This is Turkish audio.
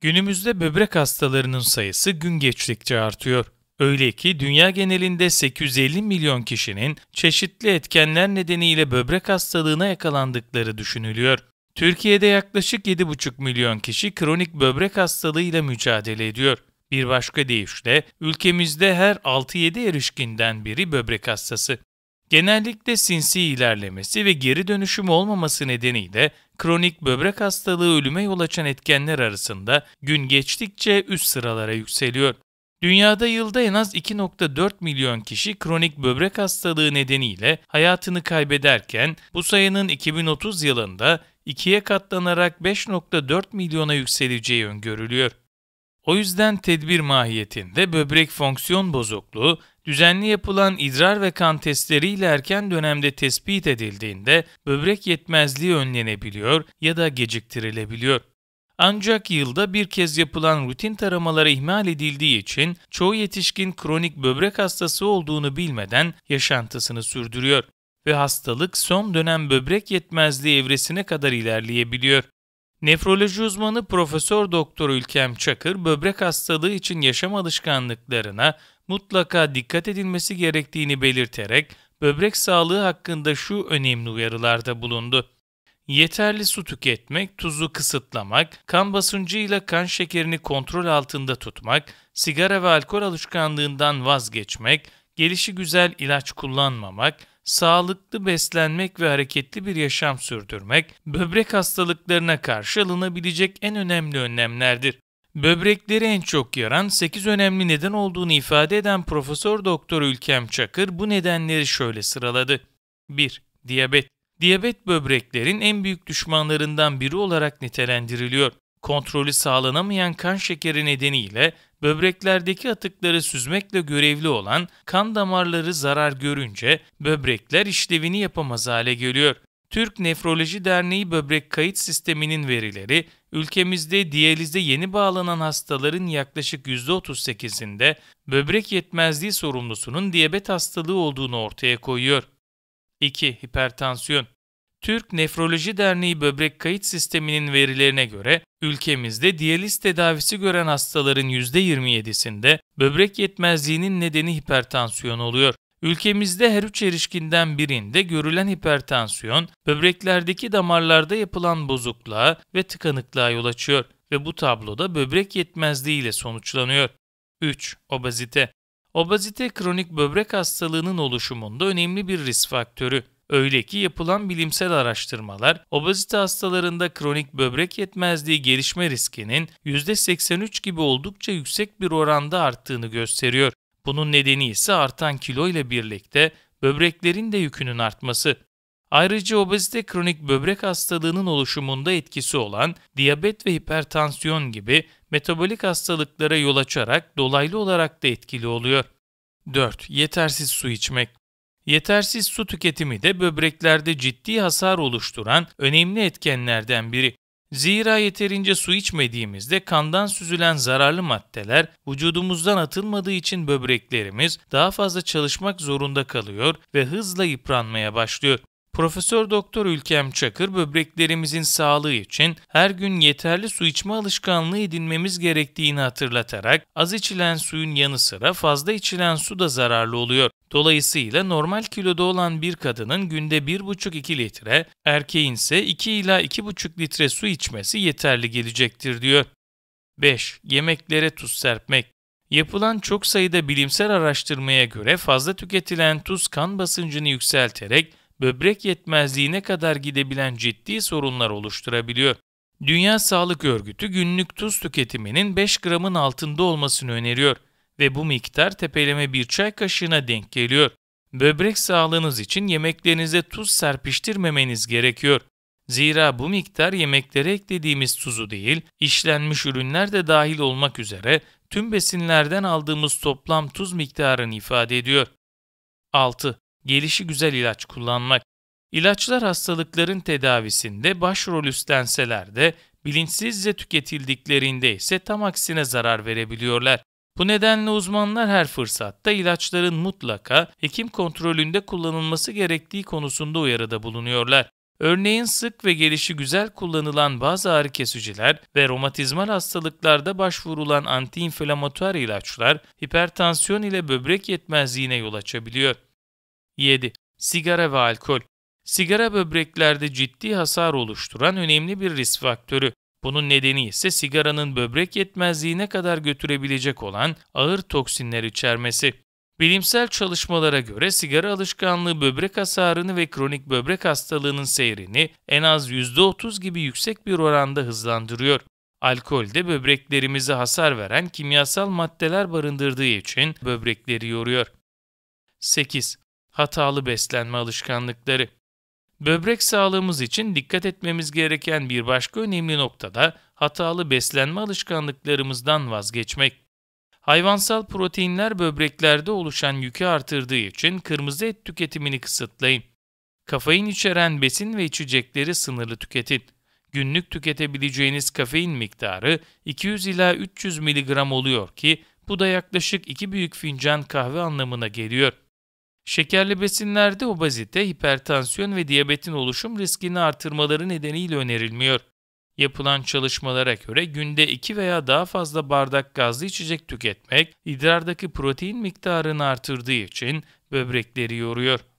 Günümüzde böbrek hastalarının sayısı gün geçtikçe artıyor. Öyle ki dünya genelinde 850 milyon kişinin çeşitli etkenler nedeniyle böbrek hastalığına yakalandıkları düşünülüyor. Türkiye'de yaklaşık 7,5 milyon kişi kronik böbrek hastalığıyla mücadele ediyor. Bir başka deyişle ülkemizde her 6-7 erişkinden biri böbrek hastası genellikle sinsi ilerlemesi ve geri dönüşüm olmaması nedeniyle kronik böbrek hastalığı ölüme yol açan etkenler arasında gün geçtikçe üst sıralara yükseliyor. Dünyada yılda en az 2.4 milyon kişi kronik böbrek hastalığı nedeniyle hayatını kaybederken bu sayının 2030 yılında ikiye katlanarak 5.4 milyona yükseleceği öngörülüyor. O yüzden tedbir mahiyetinde böbrek fonksiyon bozukluğu düzenli yapılan idrar ve kan testleriyle erken dönemde tespit edildiğinde böbrek yetmezliği önlenebiliyor ya da geciktirilebiliyor. Ancak yılda bir kez yapılan rutin taramaları ihmal edildiği için çoğu yetişkin kronik böbrek hastası olduğunu bilmeden yaşantısını sürdürüyor ve hastalık son dönem böbrek yetmezliği evresine kadar ilerleyebiliyor. Nefroloji uzmanı Profesör Doktor Ülkem Çakır, böbrek hastalığı için yaşam alışkanlıklarına, mutlaka dikkat edilmesi gerektiğini belirterek böbrek sağlığı hakkında şu önemli uyarılarda bulundu. Yeterli su tüketmek, tuzu kısıtlamak, kan basıncıyla kan şekerini kontrol altında tutmak, sigara ve alkol alışkanlığından vazgeçmek, gelişi güzel ilaç kullanmamak, sağlıklı beslenmek ve hareketli bir yaşam sürdürmek, böbrek hastalıklarına karşı alınabilecek en önemli önlemlerdir. Böbrekleri en çok yaran 8 önemli neden olduğunu ifade eden Profesör Doktor Ülkem Çakır bu nedenleri şöyle sıraladı. 1. Diyabet Diyabet böbreklerin en büyük düşmanlarından biri olarak nitelendiriliyor. Kontrolü sağlanamayan kan şekeri nedeniyle böbreklerdeki atıkları süzmekle görevli olan kan damarları zarar görünce böbrekler işlevini yapamaz hale geliyor. Türk Nefroloji Derneği böbrek kayıt sisteminin verileri ülkemizde diyalizde yeni bağlanan hastaların yaklaşık %38'inde böbrek yetmezliği sorumlusunun diyabet hastalığı olduğunu ortaya koyuyor. 2. Hipertansiyon Türk Nefroloji Derneği böbrek kayıt sisteminin verilerine göre ülkemizde diyaliz tedavisi gören hastaların %27'sinde böbrek yetmezliğinin nedeni hipertansiyon oluyor. Ülkemizde her üç erişkinden birinde görülen hipertansiyon, böbreklerdeki damarlarda yapılan bozukluğa ve tıkanıklığa yol açıyor ve bu tabloda böbrek yetmezliği ile sonuçlanıyor. 3. Obezite Obezite kronik böbrek hastalığının oluşumunda önemli bir risk faktörü. Öyle ki yapılan bilimsel araştırmalar, obezite hastalarında kronik böbrek yetmezliği gelişme riskinin %83 gibi oldukça yüksek bir oranda arttığını gösteriyor. Bunun nedeni ise artan kilo ile birlikte böbreklerin de yükünün artması. Ayrıca obezite kronik böbrek hastalığının oluşumunda etkisi olan diyabet ve hipertansiyon gibi metabolik hastalıklara yol açarak dolaylı olarak da etkili oluyor. 4. Yetersiz su içmek Yetersiz su tüketimi de böbreklerde ciddi hasar oluşturan önemli etkenlerden biri. Zira yeterince su içmediğimizde kandan süzülen zararlı maddeler vücudumuzdan atılmadığı için böbreklerimiz daha fazla çalışmak zorunda kalıyor ve hızla yıpranmaya başlıyor. Profesör Doktor Ülkem Çakır böbreklerimizin sağlığı için her gün yeterli su içme alışkanlığı edinmemiz gerektiğini hatırlatarak az içilen suyun yanı sıra fazla içilen su da zararlı oluyor. Dolayısıyla normal kiloda olan bir kadının günde 1,5-2 litre, erkeğin ise 2 ila 2,5 litre su içmesi yeterli gelecektir diyor. 5. Yemeklere tuz serpmek Yapılan çok sayıda bilimsel araştırmaya göre fazla tüketilen tuz kan basıncını yükselterek böbrek yetmezliğine kadar gidebilen ciddi sorunlar oluşturabiliyor. Dünya Sağlık Örgütü günlük tuz tüketiminin 5 gramın altında olmasını öneriyor ve bu miktar tepeleme bir çay kaşığına denk geliyor. Böbrek sağlığınız için yemeklerinize tuz serpiştirmemeniz gerekiyor. Zira bu miktar yemeklere eklediğimiz tuzu değil, işlenmiş ürünler de dahil olmak üzere tüm besinlerden aldığımız toplam tuz miktarını ifade ediyor. 6. Gelişi güzel ilaç kullanmak. İlaçlar hastalıkların tedavisinde başrol üstlenseler de bilinçsizce tüketildiklerinde ise tam aksine zarar verebiliyorlar. Bu nedenle uzmanlar her fırsatta ilaçların mutlaka hekim kontrolünde kullanılması gerektiği konusunda uyarıda bulunuyorlar. Örneğin sık ve gelişi güzel kullanılan bazı ağrı kesiciler ve romatizmal hastalıklarda başvurulan antiinflamatuar ilaçlar hipertansiyon ile böbrek yetmezliğine yol açabiliyor. 7. Sigara ve alkol Sigara böbreklerde ciddi hasar oluşturan önemli bir risk faktörü. Bunun nedeni ise sigaranın böbrek yetmezliğine kadar götürebilecek olan ağır toksinler içermesi. Bilimsel çalışmalara göre sigara alışkanlığı böbrek hasarını ve kronik böbrek hastalığının seyrini en az %30 gibi yüksek bir oranda hızlandırıyor. Alkol de böbreklerimize hasar veren kimyasal maddeler barındırdığı için böbrekleri yoruyor. 8. Hatalı beslenme alışkanlıkları Böbrek sağlığımız için dikkat etmemiz gereken bir başka önemli nokta da hatalı beslenme alışkanlıklarımızdan vazgeçmek. Hayvansal proteinler böbreklerde oluşan yükü artırdığı için kırmızı et tüketimini kısıtlayın. Kafein içeren besin ve içecekleri sınırlı tüketin. Günlük tüketebileceğiniz kafein miktarı 200 ila 300 mg oluyor ki bu da yaklaşık 2 büyük fincan kahve anlamına geliyor. Şekerli besinlerde obezite, hipertansiyon ve diyabetin oluşum riskini artırmaları nedeniyle önerilmiyor. Yapılan çalışmalara göre günde 2 veya daha fazla bardak gazlı içecek tüketmek, idrardaki protein miktarını artırdığı için böbrekleri yoruyor.